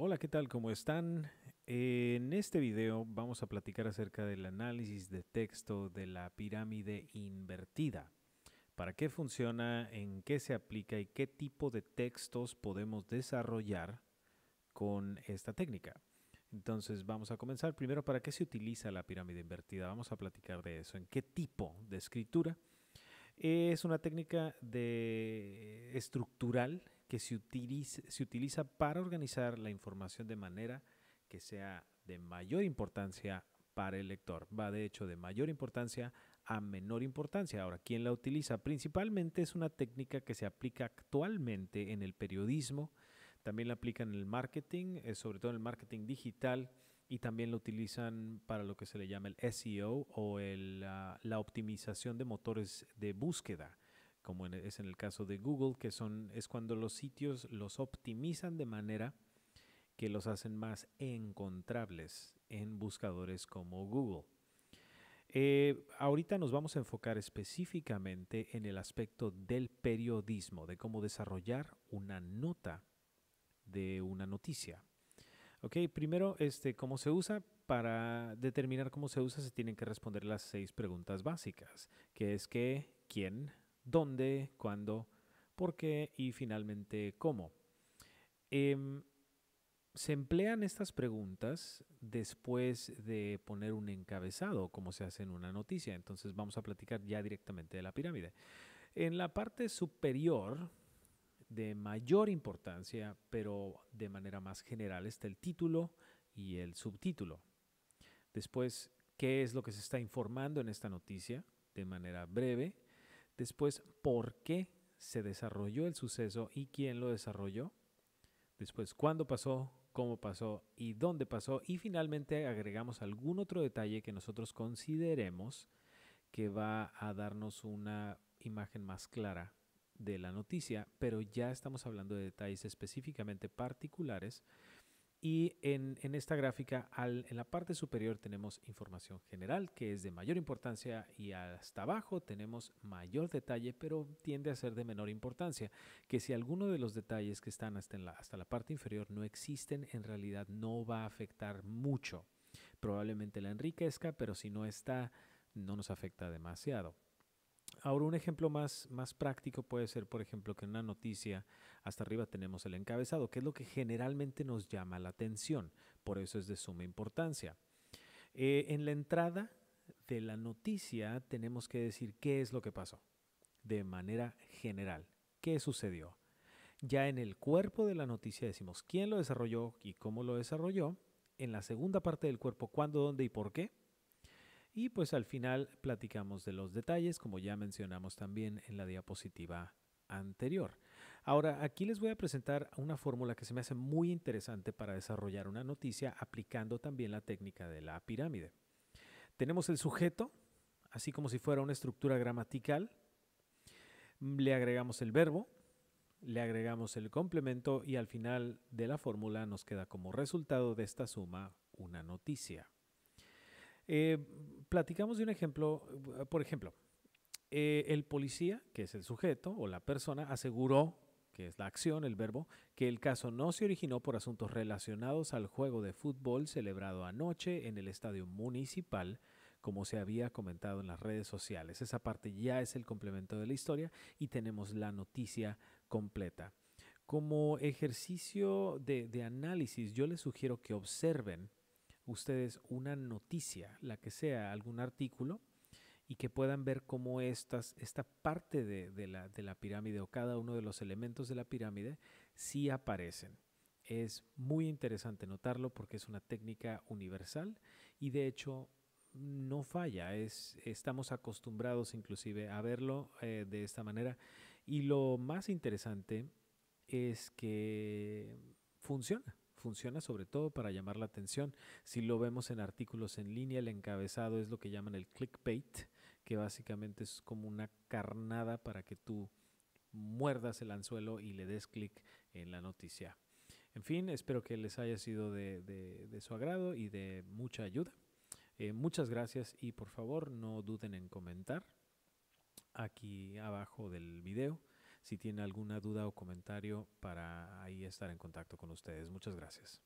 Hola, ¿qué tal? ¿Cómo están? En este video vamos a platicar acerca del análisis de texto de la pirámide invertida. ¿Para qué funciona? ¿En qué se aplica? ¿Y qué tipo de textos podemos desarrollar con esta técnica? Entonces vamos a comenzar primero para qué se utiliza la pirámide invertida. Vamos a platicar de eso, en qué tipo de escritura. Es una técnica de estructural que se, utiliza, para organizar la información de manera que sea de mayor importancia para el lector. Va de hecho de mayor importancia a menor importancia. Ahora, ¿quién la utiliza? Principalmente es una técnica que se aplica actualmente en el periodismo, también la aplican en el marketing, eh, sobre todo en el marketing digital, y también la utilizan para lo que se le llama el SEO o ah, la optimización de motores de búsqueda como e, es en el caso de Google, que son, es cuando los sitios los optimizan de manera que los hacen más encontrables en buscadores como Google. Eh, ahorita nos vamos a enfocar específicamente en el aspecto del periodismo, de cómo desarrollar una nota de una noticia. Ok, primero, este, cómo se usa. Para determinar cómo se usa, se tienen que responder las seis preguntas básicas, que es qué, quién, dónde, cuándo, por qué y finalmente cómo. Em, se emplean estas preguntas después de poner un encabezado, como se hace en una noticia. Entonces vamos a platicar ya directamente de la pirámide. En la parte superior, de mayor importancia, pero de manera más general, está el título y el subtítulo. Después, ¿qué es lo que se está informando en esta noticia? De manera breve. Después, ¿por qué se desarrolló el suceso y quién lo desarrolló? Después, ¿cuándo pasó? ¿Cómo pasó? ¿Y dónde pasó? Y finalmente agregamos algún otro detalle que nosotros consideremos que va a darnos una imagen más clara de la noticia, pero ya estamos hablando de detalles específicamente particulares y en, en esta gráfica, al, en la parte superior tenemos información general, que es de mayor importancia, y hasta abajo tenemos mayor detalle, pero tiende a ser de menor importancia, que si alguno de los detalles que están hasta, hasta la parte inferior no existen, en realidad no va a afectar mucho. Probablemente la enriquezca, pero si no está, no nos afecta demasiado. Ahora un ejemplo más, práctico puede ser, por ejemplo, que en una noticia hasta arriba tenemos el encabezado, que es lo que generalmente nos llama la atención, por eso es de suma importancia. Eh, en la entrada de la noticia tenemos que decir qué es lo que pasó, de manera general, qué sucedió. Ya en el cuerpo de la noticia decimos quién lo desarrolló y cómo lo desarrolló. En la segunda parte del cuerpo, cuándo, dónde y por qué y pues al final platicamos de los detalles, como ya mencionamos también en la diapositiva anterior. Ahora, aquí les voy a presentar una fórmula que se me hace muy interesante para desarrollar una noticia aplicando también la técnica de la pirámide. Tenemos el sujeto, así como si fuera una estructura gramatical. Le agregamos el verbo, le agregamos el complemento y al final de la fórmula nos queda como resultado de esta suma una noticia. Eh, platicamos de un ejemplo, eh, por ejemplo, eh, el policía, que es el sujeto o la persona, aseguró, que es la acción, el verbo, que el caso no se originó por asuntos relacionados al juego de fútbol celebrado anoche en el estadio municipal, como se había comentado en las redes sociales. Esa parte ya es el complemento de la historia y tenemos la noticia completa. Como ejercicio de análisis, yo les sugiero que observen ustedes una noticia, la que sea, algún artículo, y que puedan ver cómo estas, esta parte de, la, pirámide o cada uno de los elementos de la pirámide sí aparecen. Es muy interesante notarlo porque es una técnica universal y de hecho no falla, estamos acostumbrados inclusive a verlo eh, de esta manera. Y lo más interesante es que funciona, Funciona sobre todo para llamar la atención. Si lo vemos en artículos en línea, el encabezado es lo que llaman el clickbait, que básicamente es como una carnada para que tú muerdas el anzuelo y le des clic en la noticia. En fin, espero que les haya sido de, su agrado y de mucha ayuda. Eh, muchas gracias y por favor no duden en comentar aquí abajo del video si tiene alguna duda o comentario, para ahí estar en contacto con ustedes. Muchas gracias.